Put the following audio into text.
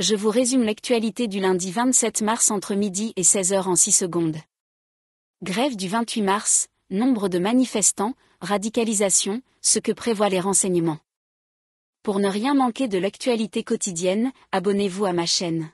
je vous résume l'actualité du lundi 27 mars entre midi et 16h en 6 secondes. Grève du 28 mars, nombre de manifestants, radicalisation, ce que prévoient les renseignements. Pour ne rien manquer de l'actualité quotidienne, abonnez-vous à ma chaîne.